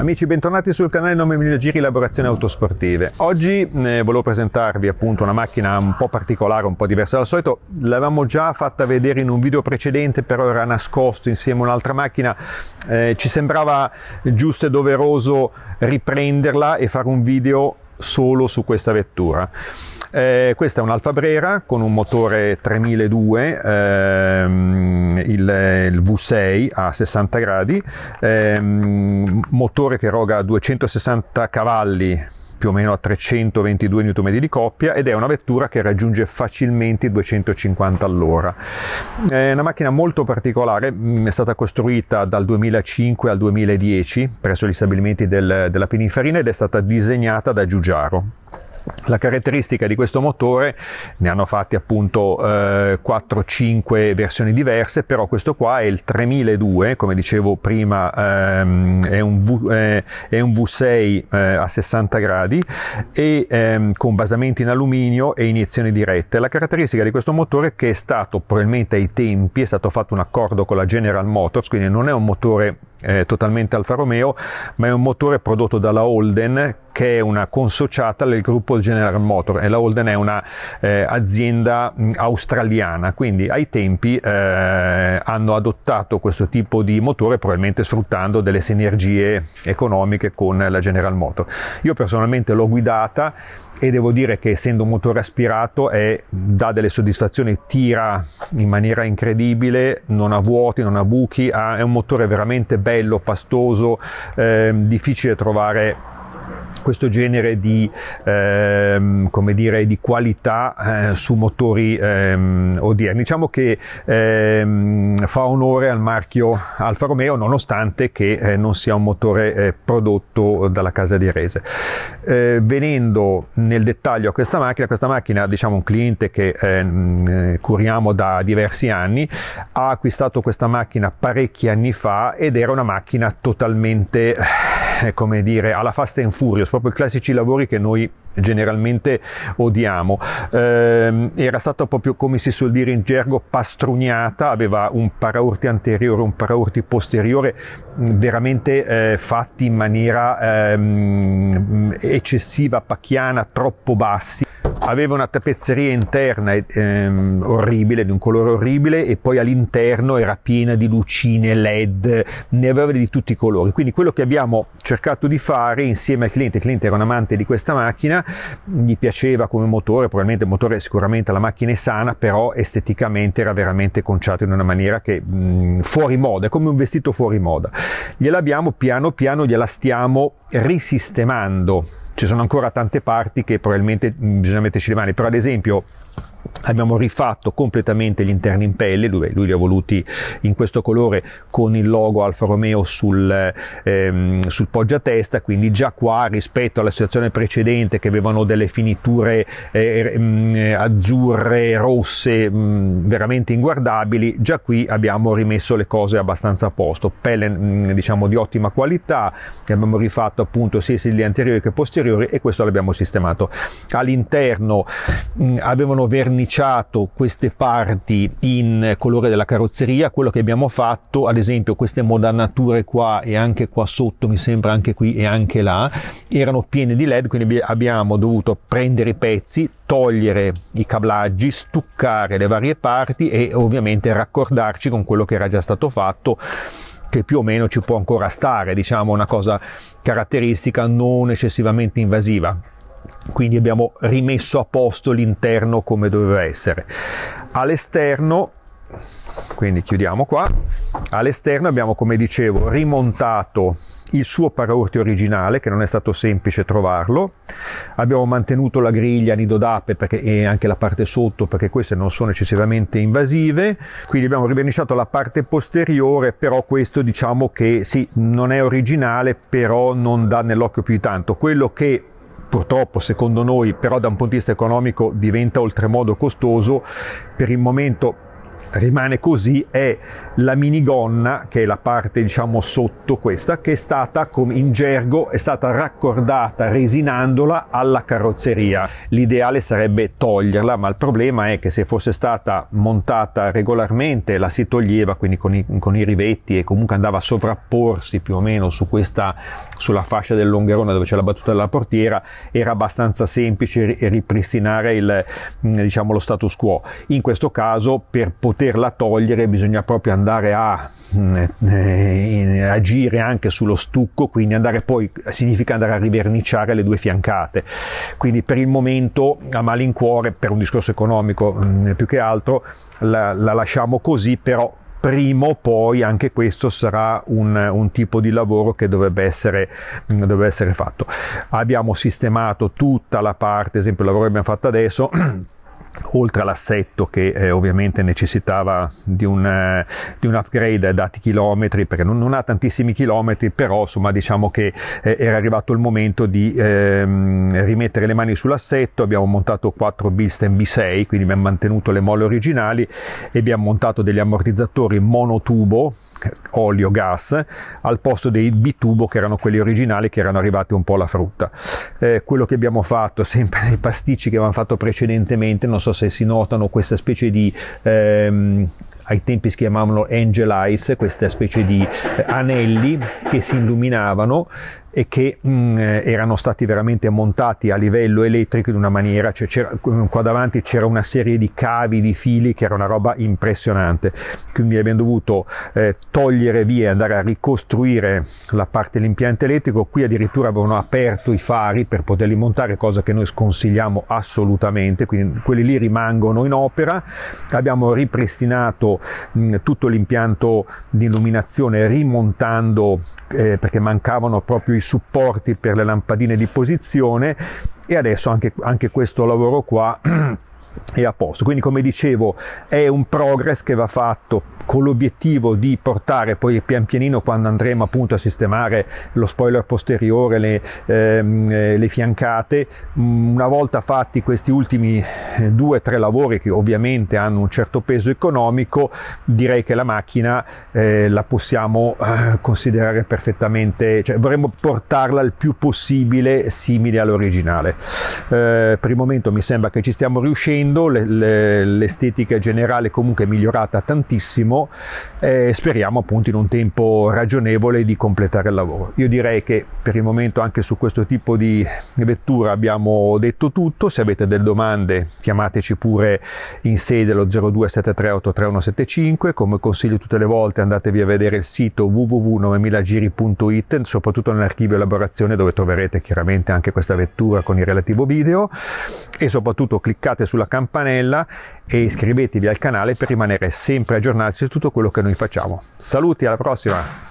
Amici, bentornati sul canale Nome Emilio Giri Elaborazioni Autosportive. Oggi eh, volevo presentarvi appunto una macchina un po' particolare, un po' diversa dal solito. L'avevamo già fatta vedere in un video precedente, però era nascosto insieme a un'altra macchina. Eh, ci sembrava giusto e doveroso riprenderla e fare un video solo su questa vettura. Eh, questa è Brera con un motore 3002, ehm, il, il, V6 a 60 gradi, ehm, motore che roga 260 cavalli più o meno a 322 Nm di coppia ed è una vettura che raggiunge facilmente i 250 all'ora. È una macchina molto particolare, mm, è stata costruita dal 2005 al 2010 presso gli stabilimenti del, della Pininfarina ed è stata disegnata da Giugiaro. La caratteristica di questo motore, ne hanno fatti appunto eh, 4-5 versioni diverse, però questo qua è il 3002, come dicevo prima ehm, è, un v, eh, è, un v, 6 eh, a 60 gradi e ehm, con basamenti in alluminio e iniezioni dirette. La caratteristica di questo motore è che è stato probabilmente ai tempi, è stato fatto un accordo con la General Motors, quindi non è un motore eh, totalmente Alfa Romeo, ma è un motore prodotto dalla Holden che è una consociata del gruppo General Motor e la Holden è un'azienda eh, australiana, quindi ai tempi eh, hanno adottato questo tipo di motore probabilmente sfruttando delle sinergie economiche con la General Motor. Io personalmente l'ho guidata e devo dire che essendo un motore aspirato è, dà delle soddisfazioni, tira in maniera incredibile, non ha vuoti, non ha buchi, ha, è un motore veramente bello, pastoso, eh, difficile trovare questo genere di, ehm, dire, di qualità eh, su motori ehm, odierni. Diciamo che ehm, fa onore al marchio Alfa Romeo nonostante che eh, non sia un motore eh, prodotto dalla casa di Rese. Eh, venendo nel dettaglio a questa macchina, questa macchina diciamo un cliente che ehm, eh, curiamo da diversi anni ha acquistato questa macchina parecchi anni fa ed era una macchina totalmente eh, eh, come dire, alla Fast and Furious, proprio i classici lavori che noi generalmente odiamo. Eh, era stata proprio come si suol dire in gergo pastrugnata, aveva un paraurti anteriore, un paraurti posteriore, mm, veramente eh, fatti in maniera ehm, eccessiva, pacchiana, troppo bassi aveva una tappezzeria interna ehm, orribile, di un colore orribile, e poi all'interno era piena di lucine LED, ne aveva di tutti i colori. Quindi quello che abbiamo cercato di fare insieme al cliente, il cliente era un amante di questa macchina, gli piaceva come motore, probabilmente il motore sicuramente la macchina è sana, però esteticamente era veramente conciato in una maniera che mh, mm, fuori moda, è come un vestito fuori moda. Gliel'abbiamo piano piano, gliela stiamo risistemando ci sono ancora tante parti che probabilmente mm, bisogna metterci le mani, però ad esempio Abbiamo rifatto completamente gli interni in pelle, lui, lui, li ha voluti in questo colore con il logo Alfa Romeo sul, ehm, sul poggiatesta, quindi già qua rispetto alla situazione precedente che avevano delle finiture eh, mm, azzurre, rosse, mh, mm, veramente inguardabili, già qui abbiamo rimesso le cose abbastanza a posto, pelle mh, mm, diciamo di ottima qualità, abbiamo rifatto appunto sia gli anteriori che posteriori e questo l'abbiamo sistemato. All'interno avevano vernice verniciato queste parti in colore della carrozzeria, quello che abbiamo fatto, ad esempio queste modanature qua e anche qua sotto, mi sembra anche qui e anche là, erano piene di led, quindi abbiamo dovuto prendere i pezzi, togliere i cablaggi, stuccare le varie parti e ovviamente raccordarci con quello che era già stato fatto che più o meno ci può ancora stare, diciamo una cosa caratteristica non eccessivamente invasiva quindi abbiamo rimesso a posto l'interno come doveva essere. All'esterno, quindi chiudiamo qua, all'esterno abbiamo come dicevo rimontato il suo paraurti originale che non è stato semplice trovarlo, abbiamo mantenuto la griglia nido d'ape perché, e anche la parte sotto perché queste non sono eccessivamente invasive, quindi abbiamo rivernisciato la parte posteriore però questo diciamo che sì non è originale però non dà nell'occhio più di tanto, quello che purtroppo secondo noi però da un punto di vista economico diventa oltremodo costoso, per il momento rimane così è la minigonna che è la parte diciamo sotto questa che è stata in gergo è stata raccordata resinandola alla carrozzeria l'ideale sarebbe toglierla ma il problema è che se fosse stata montata regolarmente la si toglieva quindi con i, con i rivetti e comunque andava a sovrapporsi più o meno su questa sulla fascia dell'ongherona dove c'è la battuta della portiera era abbastanza semplice ripristinare il, diciamo, lo status quo in questo caso per poter poterla togliere bisogna proprio andare a mm, eh, agire anche sullo stucco, quindi andare poi significa andare a riverniciare le due fiancate. Quindi per il momento a malincuore, per un discorso economico mh, mm, più che altro, la, la lasciamo così, però prima o poi anche questo sarà un, un tipo di lavoro che dovrebbe essere, mm, dovrebbe essere, fatto. Abbiamo sistemato tutta la parte, esempio il lavoro che abbiamo fatto adesso, oltre all'assetto che eh, ovviamente necessitava di un, eh, di un, upgrade dati chilometri perché non, non, ha tantissimi chilometri però insomma diciamo che eh, era arrivato il momento di ehm, rimettere le mani sull'assetto abbiamo montato 4 Bilstein B6 quindi abbiamo mantenuto le molle originali e abbiamo montato degli ammortizzatori monotubo olio gas al posto dei bitubo che erano quelli originali che erano arrivati un po' alla frutta eh, quello che abbiamo fatto sempre nei pasticci che avevamo fatto precedentemente non non so se si notano queste specie di ehm, ai tempi si chiamavano angel eyes, queste specie di eh, anelli che si illuminavano e che mh, mm, eh, erano stati veramente montati a livello elettrico in una maniera, cioè mm, qua davanti c'era una serie di cavi, di fili che era una roba impressionante, quindi abbiamo dovuto eh, togliere via, e andare a ricostruire la parte dell'impianto elettrico, qui addirittura avevano aperto i fari per poterli montare, cosa che noi sconsigliamo assolutamente, quindi quelli lì rimangono in opera, abbiamo ripristinato mh, mm, tutto l'impianto di illuminazione rimontando eh, perché mancavano proprio i i supporti per le lampadine di posizione e adesso anche, anche questo lavoro qua è a posto. Quindi come dicevo è un progress che va fatto con l'obiettivo di portare poi pian pianino quando andremo appunto a sistemare lo spoiler posteriore, le, ehm, eh, le fiancate, mm, una volta fatti questi ultimi eh, due o tre lavori che ovviamente hanno un certo peso economico, direi che la macchina eh, la possiamo eh, considerare perfettamente, cioè vorremmo portarla il più possibile simile all'originale. Eh, per il momento mi sembra che ci stiamo riuscendo crescendo, l'estetica generale comunque è migliorata tantissimo e eh, speriamo appunto in un tempo ragionevole di completare il lavoro. Io direi che per il momento anche su questo tipo di vettura abbiamo detto tutto, se avete delle domande chiamateci pure in sede allo 0273833175, come consiglio tutte le volte andatevi a vedere il sito www.9000giri.it, soprattutto nell'archivio elaborazione dove troverete chiaramente anche questa vettura con il relativo video e soprattutto cliccate sulla campanella e iscrivetevi al canale per rimanere sempre aggiornati su tutto quello che noi facciamo. Saluti, alla prossima!